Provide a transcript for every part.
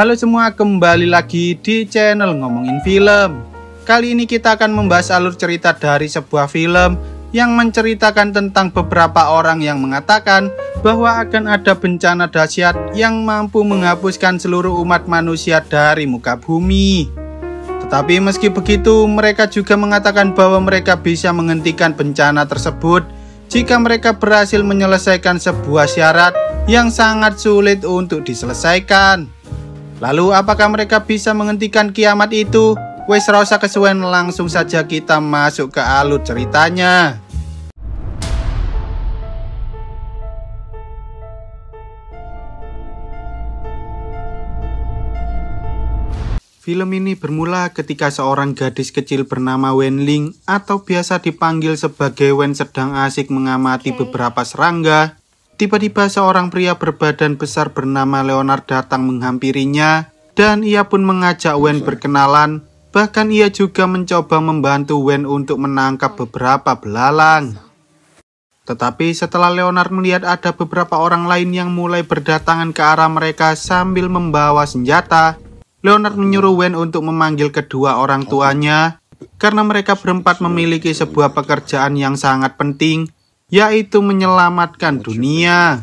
Halo semua, kembali lagi di channel Ngomongin Film. Kali ini kita akan membahas alur cerita dari sebuah film yang menceritakan tentang beberapa orang yang mengatakan bahwa akan ada bencana dahsyat yang mampu menghapuskan seluruh umat manusia dari muka bumi. Tetapi meski begitu, mereka juga mengatakan bahwa mereka bisa menghentikan bencana tersebut jika mereka berhasil menyelesaikan sebuah syarat yang sangat sulit untuk diselesaikan. Lalu apakah mereka bisa menghentikan kiamat itu? Wes rasa kesuwen langsung saja kita masuk ke alur ceritanya. Film ini bermula ketika seorang gadis kecil bernama Wen Ling atau biasa dipanggil sebagai Wen sedang asik mengamati beberapa serangga Tiba-tiba seorang pria berbadan besar bernama Leonard datang menghampirinya dan ia pun mengajak Wen berkenalan. Bahkan ia juga mencoba membantu Wen untuk menangkap beberapa belalang. Tetapi setelah Leonard melihat ada beberapa orang lain yang mulai berdatangan ke arah mereka sambil membawa senjata, Leonard hmm. menyuruh Wen untuk memanggil kedua orang tuanya karena mereka berempat memiliki sebuah pekerjaan yang sangat penting yaitu menyelamatkan dunia.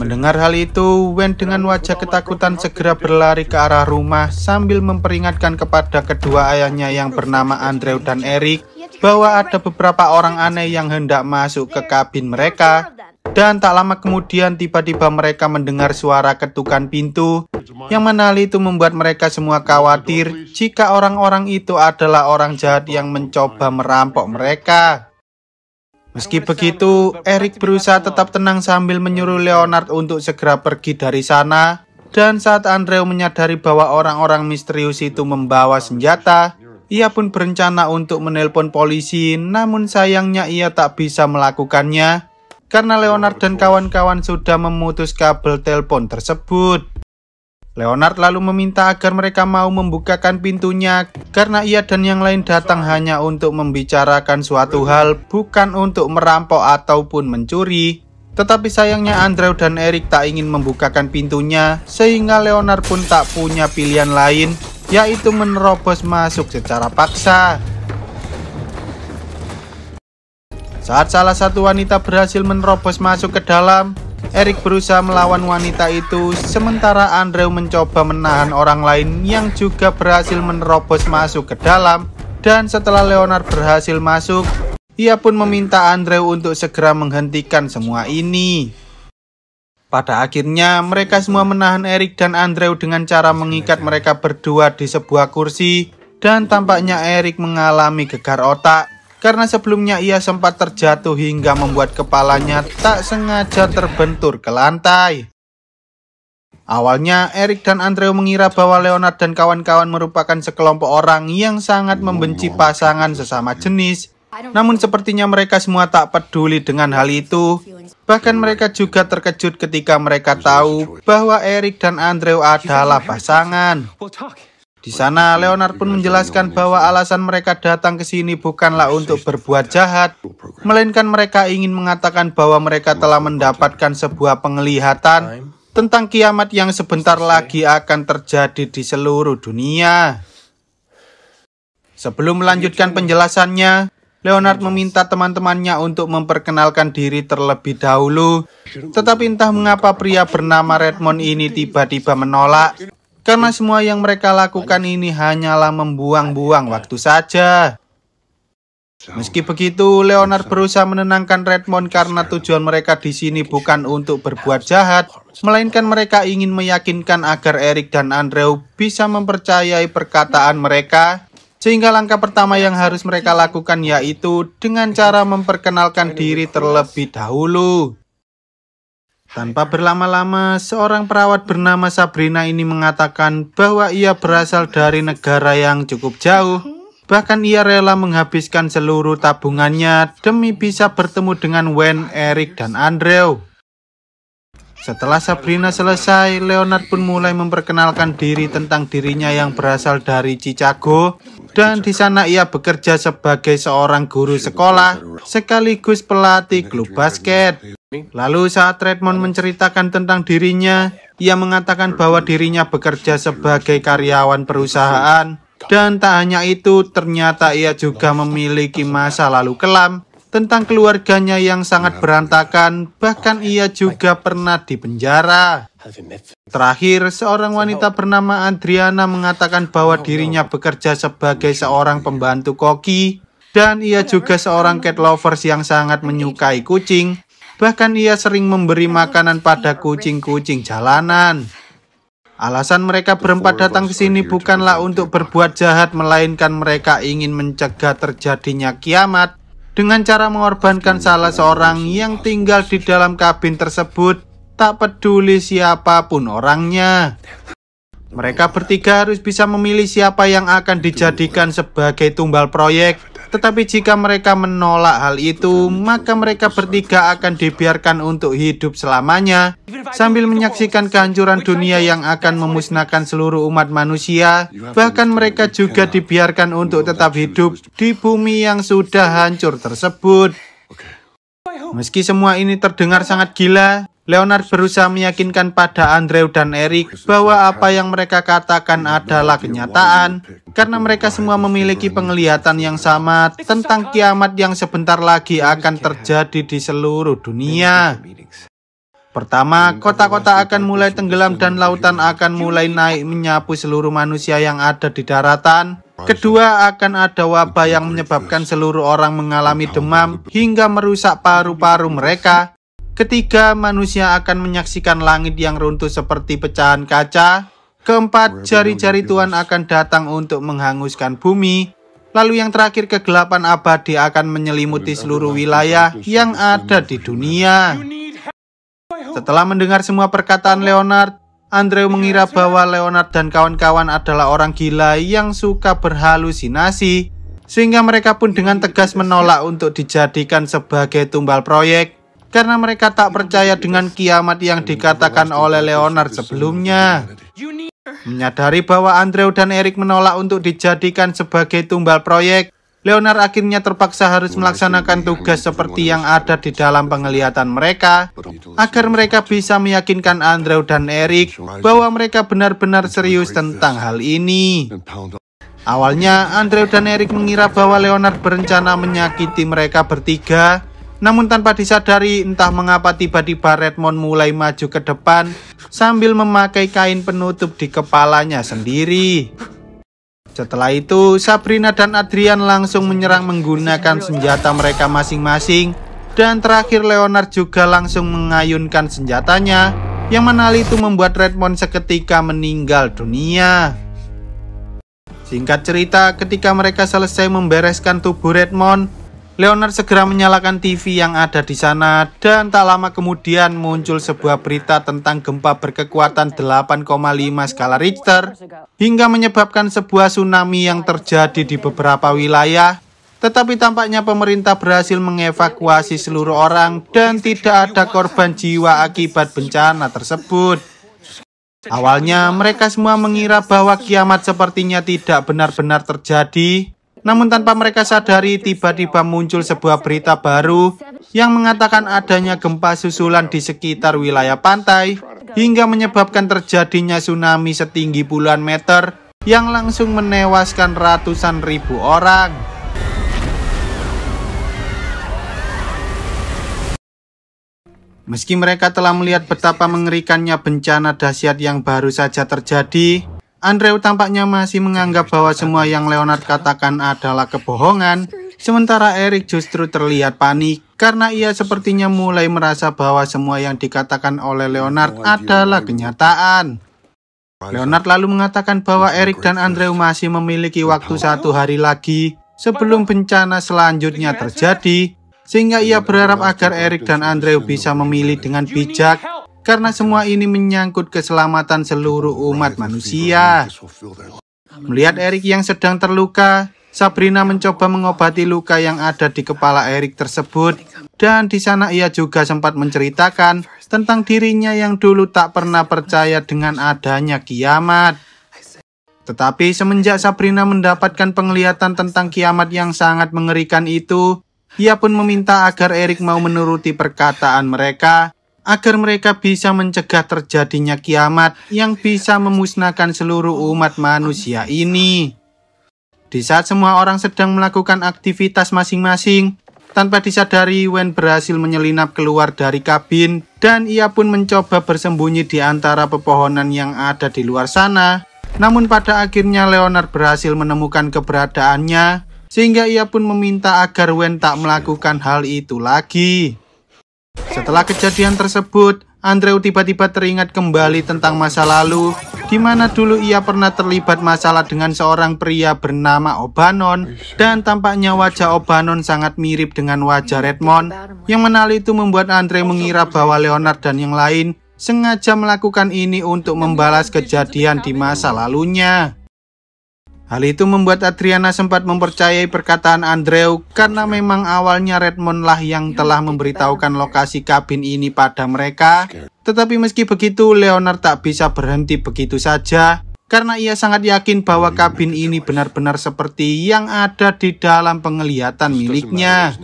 Mendengar hal itu, Wen dengan wajah ketakutan segera berlari ke arah rumah sambil memperingatkan kepada kedua ayahnya yang bernama Andrew dan Eric bahwa ada beberapa orang aneh yang hendak masuk ke kabin mereka. Dan tak lama kemudian tiba-tiba mereka mendengar suara ketukan pintu yang mana hal itu membuat mereka semua khawatir jika orang-orang itu adalah orang jahat yang mencoba merampok mereka. Meski begitu, Eric berusaha tetap tenang sambil menyuruh Leonard untuk segera pergi dari sana. Dan saat Andreu menyadari bahwa orang-orang misterius itu membawa senjata, ia pun berencana untuk menelpon polisi, namun sayangnya ia tak bisa melakukannya karena Leonard dan kawan-kawan sudah memutus kabel telepon tersebut. Leonard lalu meminta agar mereka mau membukakan pintunya karena ia dan yang lain datang hanya untuk membicarakan suatu hal, bukan untuk merampok ataupun mencuri. Tetapi sayangnya Andrew dan Eric tak ingin membukakan pintunya, sehingga Leonard pun tak punya pilihan lain, yaitu menerobos masuk secara paksa. Saat salah satu wanita berhasil menerobos masuk ke dalam, Eric berusaha melawan wanita itu, sementara Andrew mencoba menahan orang lain yang juga berhasil menerobos masuk ke dalam. Dan setelah Leonard berhasil masuk, ia pun meminta Andrew untuk segera menghentikan semua ini. Pada akhirnya, mereka semua menahan Eric dan Andrew dengan cara mengikat mereka berdua di sebuah kursi, dan tampaknya Eric mengalami gegar otak karena sebelumnya ia sempat terjatuh hingga membuat kepalanya tak sengaja terbentur ke lantai. Awalnya, Eric dan Andrew mengira bahwa Leonard dan kawan-kawan merupakan sekelompok orang yang sangat membenci pasangan sesama jenis. Namun sepertinya mereka semua tak peduli dengan hal itu. Bahkan mereka juga terkejut ketika mereka tahu bahwa Eric dan Andrew adalah pasangan. Di sana, Leonard pun menjelaskan bahwa alasan mereka datang ke sini bukanlah untuk berbuat jahat, melainkan mereka ingin mengatakan bahwa mereka telah mendapatkan sebuah penglihatan tentang kiamat yang sebentar lagi akan terjadi di seluruh dunia. Sebelum melanjutkan penjelasannya, Leonard meminta teman-temannya untuk memperkenalkan diri terlebih dahulu. Tetapi entah mengapa pria bernama Redmond ini tiba-tiba menolak karena semua yang mereka lakukan ini hanyalah membuang-buang waktu saja. Meski begitu, Leonard berusaha menenangkan Redmond karena tujuan mereka di sini bukan untuk berbuat jahat, melainkan mereka ingin meyakinkan agar Eric dan Andrew bisa mempercayai perkataan mereka. Sehingga langkah pertama yang harus mereka lakukan yaitu dengan cara memperkenalkan diri terlebih dahulu. Tanpa berlama-lama, seorang perawat bernama Sabrina ini mengatakan bahwa ia berasal dari negara yang cukup jauh. Bahkan ia rela menghabiskan seluruh tabungannya demi bisa bertemu dengan Wen, Eric, dan Andrew. Setelah Sabrina selesai, Leonard pun mulai memperkenalkan diri tentang dirinya yang berasal dari Chicago dan di sana ia bekerja sebagai seorang guru sekolah sekaligus pelatih klub basket. Lalu saat Redmond menceritakan tentang dirinya, ia mengatakan bahwa dirinya bekerja sebagai karyawan perusahaan dan tak hanya itu, ternyata ia juga memiliki masa lalu kelam tentang keluarganya yang sangat berantakan, bahkan ia juga pernah dipenjara. Terakhir, seorang wanita bernama Adriana mengatakan bahwa dirinya bekerja sebagai seorang pembantu koki dan ia juga seorang cat lovers yang sangat menyukai kucing Bahkan ia sering memberi makanan pada kucing-kucing ya? jalanan. Alasan mereka berempat datang ke sini bukanlah untuk berbuat jahat, melainkan mereka ingin mencegah terjadinya kiamat dengan cara mengorbankan salah seorang yang tinggal di dalam kabin tersebut, tak peduli siapapun orangnya. Mereka bertiga harus bisa memilih siapa yang akan dijadikan sebagai tumbal proyek tetapi jika mereka menolak hal itu, maka mereka bertiga akan dibiarkan untuk hidup selamanya sambil menyaksikan kehancuran dunia yang akan memusnahkan seluruh umat manusia. Bahkan mereka juga dibiarkan untuk tetap hidup di bumi yang sudah hancur tersebut. Meski semua ini terdengar sangat gila, Leonard berusaha meyakinkan pada Andrew dan Eric bahwa apa yang mereka katakan adalah kenyataan, karena mereka semua memiliki penglihatan yang sama tentang kiamat yang sebentar lagi akan terjadi di seluruh dunia. Pertama, kota-kota akan mulai tenggelam dan lautan akan mulai naik menyapu seluruh manusia yang ada di daratan. Kedua, akan ada wabah yang menyebabkan seluruh orang mengalami demam hingga merusak paru-paru mereka. Ketiga, manusia akan menyaksikan langit yang runtuh seperti pecahan kaca. Keempat, jari-jari Tuhan akan datang untuk menghanguskan bumi. Lalu yang terakhir, kegelapan abadi akan menyelimuti seluruh wilayah yang ada di dunia. Setelah mendengar semua perkataan Leonard, Andrew mengira bahwa Leonard dan kawan-kawan adalah orang gila yang suka berhalusinasi. Sehingga mereka pun dengan tegas menolak untuk dijadikan sebagai tumbal proyek karena mereka tak percaya dengan kiamat yang dikatakan oleh Leonard sebelumnya. Menyadari bahwa Andrew dan Eric menolak untuk dijadikan sebagai tumbal proyek, Leonard akhirnya terpaksa harus melaksanakan tugas seperti yang ada di dalam penglihatan mereka, agar mereka bisa meyakinkan Andrew dan Eric bahwa mereka benar-benar serius tentang hal ini. Awalnya, Andrew dan Eric mengira bahwa Leonard berencana menyakiti mereka bertiga namun tanpa disadari, entah mengapa tiba-tiba Redmond mulai maju ke depan sambil memakai kain penutup di kepalanya sendiri. Setelah itu, Sabrina dan Adrian langsung menyerang menggunakan senjata mereka masing-masing dan terakhir Leonard juga langsung mengayunkan senjatanya yang mana itu membuat Redmond seketika meninggal dunia. Singkat cerita, ketika mereka selesai membereskan tubuh Redmond, Leonard segera menyalakan TV yang ada di sana dan tak lama kemudian muncul sebuah berita tentang gempa berkekuatan 8,5 skala Richter hingga menyebabkan sebuah tsunami yang terjadi di beberapa wilayah. Tetapi tampaknya pemerintah berhasil mengevakuasi seluruh orang dan tidak ada korban jiwa akibat bencana tersebut. Awalnya mereka semua mengira bahwa kiamat sepertinya tidak benar-benar terjadi namun tanpa mereka sadari, tiba-tiba muncul sebuah berita baru yang mengatakan adanya gempa susulan di sekitar wilayah pantai hingga menyebabkan terjadinya tsunami setinggi puluhan meter yang langsung menewaskan ratusan ribu orang. Meski mereka telah melihat betapa mengerikannya bencana dahsyat yang baru saja terjadi, Andreu tampaknya masih menganggap bahwa semua yang Leonard katakan adalah kebohongan, sementara Eric justru terlihat panik karena ia sepertinya mulai merasa bahwa semua yang dikatakan oleh Leonard adalah kenyataan. Leonard lalu mengatakan bahwa Eric dan Andreu masih memiliki waktu satu hari lagi sebelum bencana selanjutnya terjadi, sehingga ia berharap agar Eric dan Andreu bisa memilih dengan bijak karena semua ini menyangkut keselamatan seluruh umat manusia. Melihat Erik yang sedang terluka, Sabrina mencoba mengobati luka yang ada di kepala Erik tersebut. Dan di sana ia juga sempat menceritakan tentang dirinya yang dulu tak pernah percaya dengan adanya kiamat. Tetapi semenjak Sabrina mendapatkan penglihatan tentang kiamat yang sangat mengerikan itu, ia pun meminta agar Erik mau menuruti perkataan mereka agar mereka bisa mencegah terjadinya kiamat yang bisa memusnahkan seluruh umat manusia ini. Di saat semua orang sedang melakukan aktivitas masing-masing, tanpa disadari Wen berhasil menyelinap keluar dari kabin dan ia pun mencoba bersembunyi di antara pepohonan yang ada di luar sana. Namun pada akhirnya Leonard berhasil menemukan keberadaannya sehingga ia pun meminta agar Wen tak melakukan hal itu lagi. Setelah kejadian tersebut, Andreu tiba-tiba teringat kembali tentang masa lalu, di mana dulu ia pernah terlibat masalah dengan seorang pria bernama Obanon, dan tampaknya wajah Obanon sangat mirip dengan wajah Redmond. Yang menali itu membuat Andre mengira bahwa Leonard dan yang lain sengaja melakukan ini untuk membalas kejadian di masa lalunya. Hal itu membuat Adriana sempat mempercayai perkataan Andreu karena memang awalnya Redmond lah yang telah memberitahukan lokasi kabin ini pada mereka. Tetapi meski begitu, Leonard tak bisa berhenti begitu saja karena ia sangat yakin bahwa kabin ini benar-benar seperti yang ada di dalam penglihatan miliknya.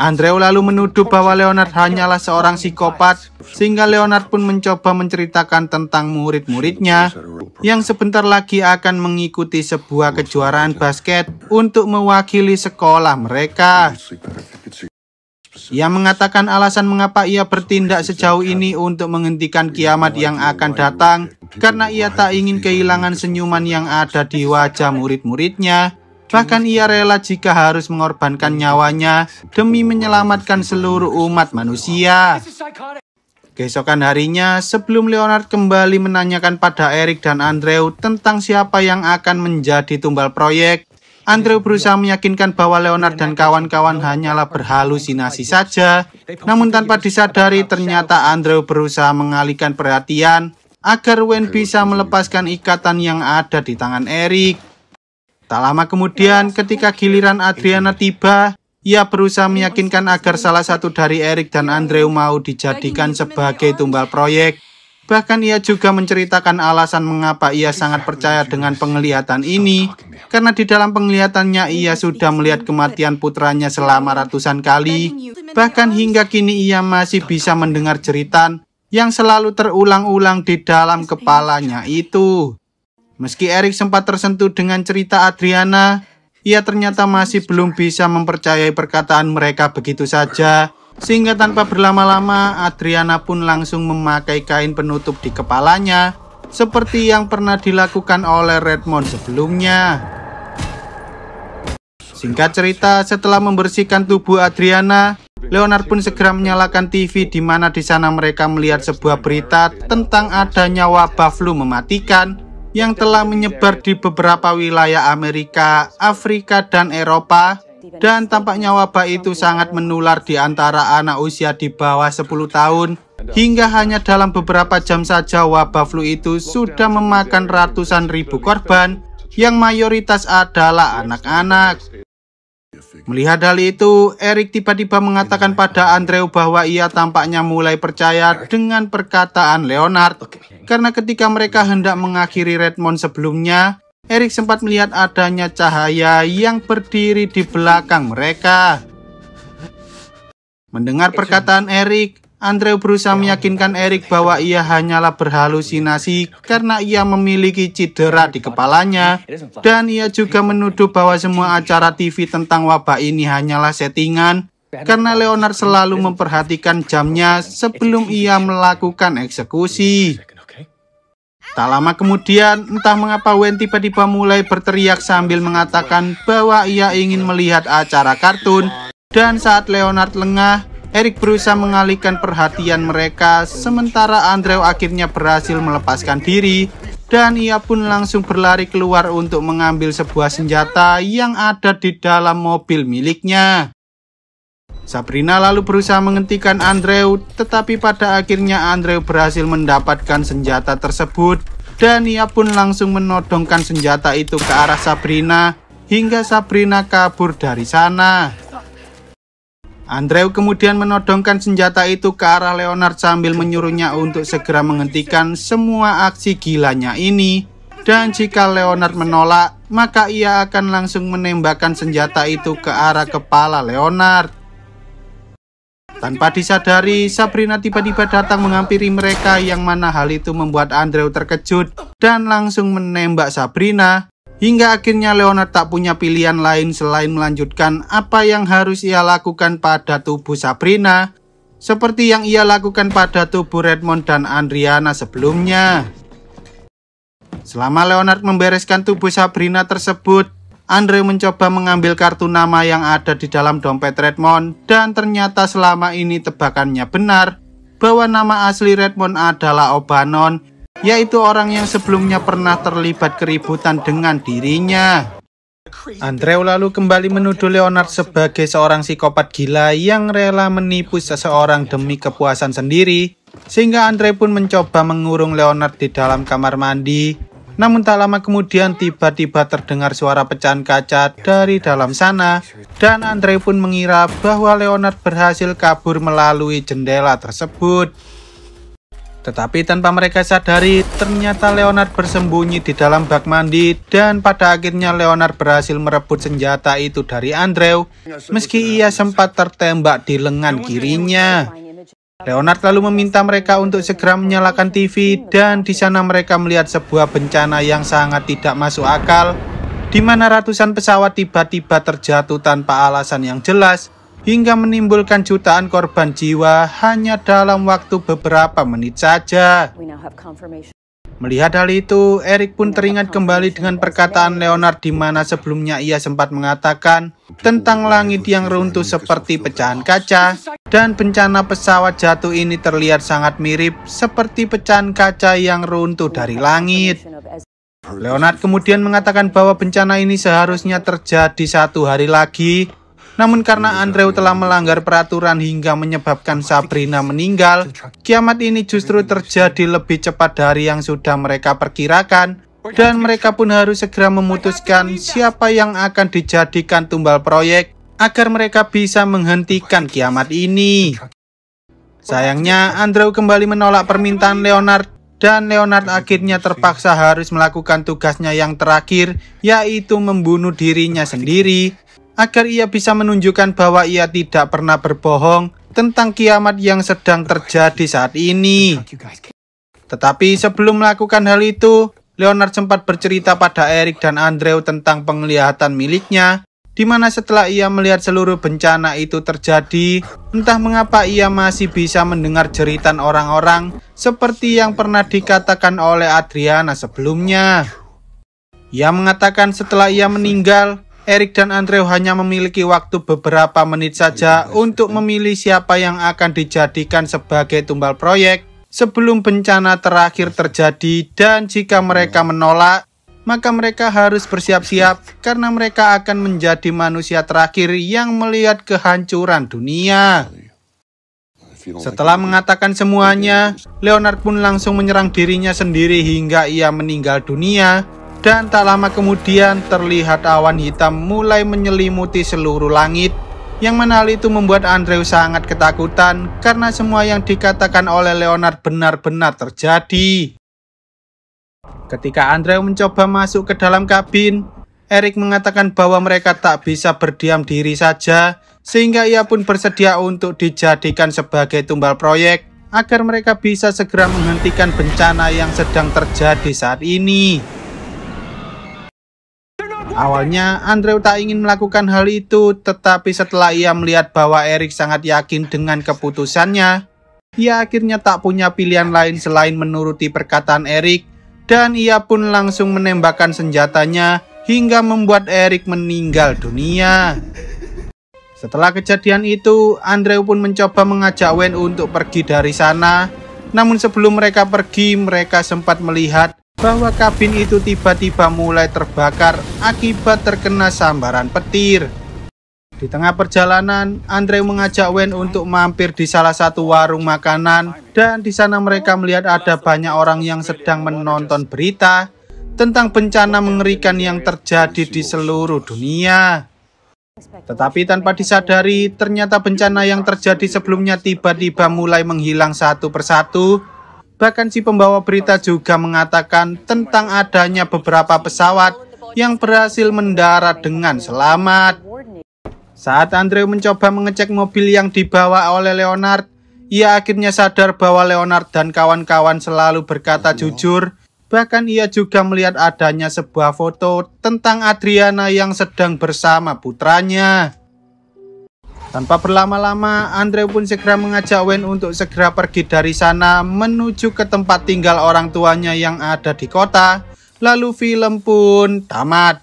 Andreu lalu menuduh bahwa Leonard hanyalah seorang psikopat, sehingga Leonard pun mencoba menceritakan tentang murid-muridnya yang sebentar lagi akan mengikuti sebuah kejuaraan basket untuk mewakili sekolah mereka. Ia mengatakan alasan mengapa ia bertindak sejauh ini untuk menghentikan kiamat yang akan datang karena ia tak ingin kehilangan senyuman yang ada di wajah murid-muridnya Bahkan ia rela jika harus mengorbankan nyawanya demi menyelamatkan seluruh umat manusia. Keesokan harinya, sebelum Leonard kembali menanyakan pada Eric dan Andrew tentang siapa yang akan menjadi tumbal proyek, Andrew berusaha meyakinkan bahwa Leonard dan kawan-kawan hanyalah berhalusinasi saja. Namun tanpa disadari, ternyata Andrew berusaha mengalihkan perhatian agar Wayne bisa melepaskan ikatan yang ada di tangan Eric. Tak lama kemudian, ketika giliran Adriana tiba, ia berusaha meyakinkan agar salah satu dari Eric dan Andreu mau dijadikan sebagai tumbal proyek. Bahkan ia juga menceritakan alasan mengapa ia sangat percaya dengan penglihatan ini, karena di dalam penglihatannya ia sudah melihat kematian putranya selama ratusan kali. Bahkan hingga kini ia masih bisa mendengar jeritan yang selalu terulang-ulang di dalam kepalanya itu. Meski Erik sempat tersentuh dengan cerita Adriana, ia ternyata masih belum bisa mempercayai perkataan mereka begitu saja. Sehingga tanpa berlama-lama, Adriana pun langsung memakai kain penutup di kepalanya, seperti yang pernah dilakukan oleh Redmond sebelumnya. Singkat cerita, setelah membersihkan tubuh Adriana, Leonard pun segera menyalakan TV di mana di sana mereka melihat sebuah berita tentang adanya wabah flu mematikan yang telah menyebar di beberapa wilayah Amerika, Afrika, dan Eropa, dan tampaknya wabah itu sangat menular di antara anak usia di bawah 10 tahun, hingga hanya dalam beberapa jam saja wabah flu itu sudah memakan ratusan ribu korban, yang mayoritas adalah anak-anak. Melihat hal itu, Eric tiba-tiba mengatakan pada Andreu bahwa ia tampaknya mulai percaya dengan perkataan Leonard. Karena ketika mereka hendak mengakhiri Redmond sebelumnya, Eric sempat melihat adanya cahaya yang berdiri di belakang mereka. Mendengar perkataan Eric. Andrew berusaha meyakinkan Eric bahwa ia hanyalah berhalusinasi karena ia memiliki cedera di kepalanya dan ia juga menuduh bahwa semua acara TV tentang wabah ini hanyalah settingan karena Leonard selalu memperhatikan jamnya sebelum ia melakukan eksekusi. Tak lama kemudian, entah mengapa Wen tiba-tiba mulai berteriak sambil mengatakan bahwa ia ingin melihat acara kartun. Dan saat Leonard lengah, Eric berusaha mengalihkan perhatian mereka, sementara Andrew akhirnya berhasil melepaskan diri dan ia pun langsung berlari keluar untuk mengambil sebuah senjata yang ada di dalam mobil miliknya. Sabrina lalu berusaha menghentikan Andrew, tetapi pada akhirnya Andrew berhasil mendapatkan senjata tersebut dan ia pun langsung menodongkan senjata itu ke arah Sabrina hingga Sabrina kabur dari sana. Andreu kemudian menodongkan senjata itu ke arah Leonard sambil menyuruhnya untuk segera menghentikan semua aksi gilanya ini. Dan jika Leonard menolak, maka ia akan langsung menembakkan senjata itu ke arah kepala Leonard. Tanpa disadari, Sabrina tiba-tiba datang menghampiri mereka yang mana hal itu membuat Andrew terkejut dan langsung menembak Sabrina Hingga akhirnya Leonard tak punya pilihan lain selain melanjutkan apa yang harus ia lakukan pada tubuh Sabrina seperti yang ia lakukan pada tubuh Redmond dan Andriana sebelumnya. Selama Leonard membereskan tubuh Sabrina tersebut, Andre mencoba mengambil kartu nama yang ada di dalam dompet Redmond dan ternyata selama ini tebakannya benar bahwa nama asli Redmond adalah Obanon yaitu orang yang sebelumnya pernah terlibat keributan dengan dirinya. Andreu lalu kembali menuduh Leonard sebagai seorang psikopat gila yang rela menipu seseorang demi kepuasan sendiri, sehingga Andre pun mencoba mengurung Leonard di dalam kamar mandi. Namun tak lama kemudian tiba-tiba terdengar suara pecahan kaca dari dalam sana dan Andre pun mengira bahwa Leonard berhasil kabur melalui jendela tersebut. Tetapi tanpa mereka sadari, ternyata Leonard bersembunyi di dalam bak mandi dan pada akhirnya Leonard berhasil merebut senjata itu dari Andrew meski ia sempat tertembak di lengan kirinya. Leonard lalu meminta mereka untuk segera menyalakan TV dan di sana mereka melihat sebuah bencana yang sangat tidak masuk akal di mana ratusan pesawat tiba-tiba terjatuh tanpa alasan yang jelas hingga menimbulkan jutaan korban jiwa hanya dalam waktu beberapa menit saja. Melihat hal itu, Erik pun teringat kembali dengan perkataan Leonard di mana sebelumnya ia sempat mengatakan tentang langit yang runtuh seperti pecahan kaca dan bencana pesawat jatuh ini terlihat sangat mirip seperti pecahan kaca yang runtuh dari langit. Leonard kemudian mengatakan bahwa bencana ini seharusnya terjadi satu hari lagi namun karena Andrew telah melanggar peraturan hingga menyebabkan Sabrina meninggal, kiamat ini justru terjadi lebih cepat dari yang sudah mereka perkirakan, dan mereka pun harus segera memutuskan siapa yang akan dijadikan tumbal proyek agar mereka bisa menghentikan kiamat ini. Sayangnya, Andrew kembali menolak permintaan Leonard dan Leonard akhirnya terpaksa harus melakukan tugasnya yang terakhir, yaitu membunuh dirinya sendiri agar ia bisa menunjukkan bahwa ia tidak pernah berbohong tentang kiamat yang sedang terjadi saat ini. Tetapi sebelum melakukan hal itu, Leonard sempat bercerita pada Eric dan Andrew tentang penglihatan miliknya, di mana setelah ia melihat seluruh bencana itu terjadi, entah mengapa ia masih bisa mendengar jeritan orang-orang seperti yang pernah dikatakan oleh Adriana sebelumnya. Ia mengatakan setelah ia meninggal, Eric dan Andrew hanya memiliki waktu beberapa menit saja iya, iya, untuk iya. memilih siapa yang akan dijadikan sebagai tumbal proyek sebelum bencana terakhir terjadi dan jika mereka menolak, maka mereka harus bersiap-siap karena mereka akan menjadi manusia terakhir yang melihat kehancuran dunia. Setelah mengatakan semuanya, Leonard pun langsung menyerang dirinya sendiri hingga ia meninggal dunia dan tak lama kemudian terlihat awan hitam mulai menyelimuti seluruh langit yang mana hal itu membuat Andrew sangat ketakutan karena semua yang dikatakan oleh Leonard benar-benar terjadi. Ketika Andrew mencoba masuk ke dalam kabin, Eric mengatakan bahwa mereka tak bisa berdiam diri saja sehingga ia pun bersedia untuk dijadikan sebagai tumbal proyek agar mereka bisa segera menghentikan bencana yang sedang terjadi saat ini. Awalnya Andrew tak ingin melakukan hal itu, tetapi setelah ia melihat bahwa Eric sangat yakin dengan keputusannya, ia akhirnya tak punya pilihan lain selain menuruti perkataan Eric dan ia pun langsung menembakkan senjatanya hingga membuat Eric meninggal dunia. Setelah kejadian itu, Andrew pun mencoba mengajak Wen untuk pergi dari sana. Namun sebelum mereka pergi, mereka sempat melihat bahwa kabin itu tiba-tiba mulai terbakar akibat terkena sambaran petir. Di tengah perjalanan, Andre mengajak Wen untuk mampir di salah satu warung makanan dan di sana mereka melihat ada banyak orang yang sedang menonton berita tentang bencana mengerikan yang terjadi di seluruh dunia. Tetapi tanpa disadari, ternyata bencana yang terjadi sebelumnya tiba-tiba mulai menghilang satu persatu Bahkan si pembawa berita juga mengatakan tentang adanya beberapa pesawat yang berhasil mendarat dengan selamat. Saat Andrew mencoba mengecek mobil yang dibawa oleh Leonard, ia akhirnya sadar bahwa Leonard dan kawan-kawan selalu berkata jujur. Bahkan ia juga melihat adanya sebuah foto tentang Adriana yang sedang bersama putranya. Tanpa berlama-lama, Andre pun segera mengajak Wen untuk segera pergi dari sana menuju ke tempat tinggal orang tuanya yang ada di kota. Lalu film pun tamat.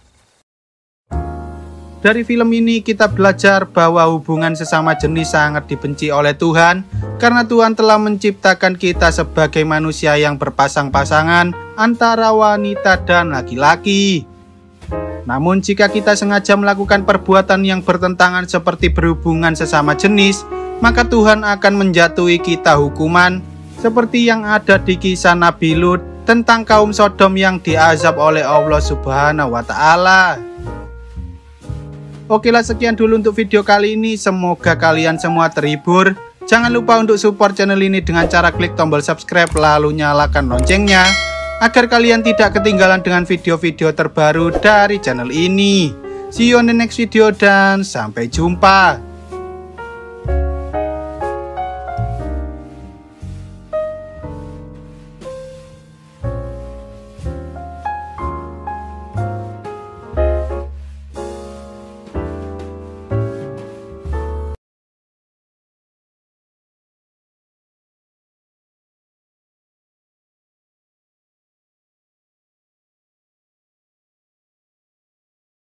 Dari film ini kita belajar bahwa hubungan sesama jenis sangat dibenci oleh Tuhan karena Tuhan telah menciptakan kita sebagai manusia yang berpasang-pasangan antara wanita dan laki-laki. Namun jika kita sengaja melakukan perbuatan yang bertentangan seperti berhubungan sesama jenis, maka Tuhan akan menjatuhi kita hukuman seperti yang ada di kisah Nabi Lut tentang kaum Sodom yang diazab oleh Allah Subhanahu wa taala. Oke lah sekian dulu untuk video kali ini. Semoga kalian semua terhibur. Jangan lupa untuk support channel ini dengan cara klik tombol subscribe lalu nyalakan loncengnya agar kalian tidak ketinggalan dengan video-video terbaru dari channel ini. See you on the next video dan sampai jumpa.